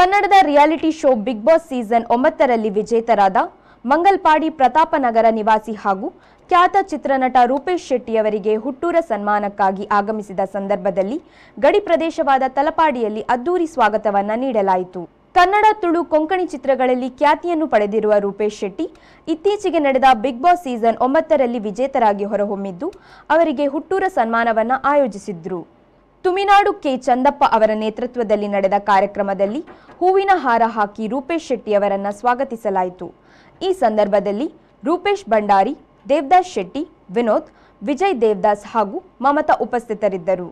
ಕನ್ನಡದ reality show Bigg Boss season ಒಂಬತ್ತರಲ್ಲಿ ವಿಜೇತರಾದ ಮಂಗಲ್ಪಾಡಿ ಪ್ರತಾಪನಗರ ನಿವಾಸಿ ಹಾಗೂ ಖ್ಯಾತ ಚಿತ್ರನಟ ರೂಪೇಶ್ ಶೆಟ್ಟಿಯವರಿಗೆ ಹುಟ್ಟೂರ ಸನ್ಮಾನಕ್ಕಾಗಿ ಆಗಮಿಸಿದ ಸಂದರ್ಭದಲ್ಲಿ ಗಡಿ ಪ್ರದೇಶವಾದ ತಲಪಾಡಿಯಲ್ಲಿ ಅದ್ದೂರಿ ಸ್ವಾಗತವನ್ನು ನೀಡಲಾಯಿತು ಕನ್ನಡ ತುಳು ಕೊಂಕಣಿ ಚಿತ್ರಗಳಲ್ಲಿ ಖ್ಯಾತಿಯನ್ನು ಪಡೆದಿರುವ ರೂಪೇಶ್ ಶೆಟ್ಟಿ ಇತ್ತೀಚೆಗೆ ನಡೆದ ಬಿಗ್ ಬಾಸ್ ಸೀಸನ್ ಒಂಬತ್ತರಲ್ಲಿ ವಿಜೇತರಾಗಿ ಹೊರಹೊಮ್ಮಿದ್ದು ಅವರಿಗೆ ಹುಟ್ಟೂರ ಸನ್ಮಾನವನ್ನು ಆಯೋಜಿಸಿದ್ರು ತುಮಿನಾಡು ಕೆ ಚಂದಪ್ಪ ಅವರ ನೇತೃತ್ವದಲ್ಲಿ ನಡೆದ ಕಾರ್ಯಕ್ರಮದಲ್ಲಿ ಹೂವಿನ ಹಾರ ಹಾಕಿ ರೂಪೇಶ್ ಶೆಟ್ಟಿ ಅವರನ್ನು ಸ್ವಾಗತಿಸಲಾಯಿತು ಈ ಸಂದರ್ಭದಲ್ಲಿ ರೂಪೇಶ್ ಭಂಡಾರಿ ದೇವದಾಸ್ ಶೆಟ್ಟಿ ವಿನೋದ್ ವಿಜಯ್ ದೇವದಾಸ್ ಹಾಗೂ ಮಮತಾ ಉಪಸ್ಥಿತರಿದ್ದರು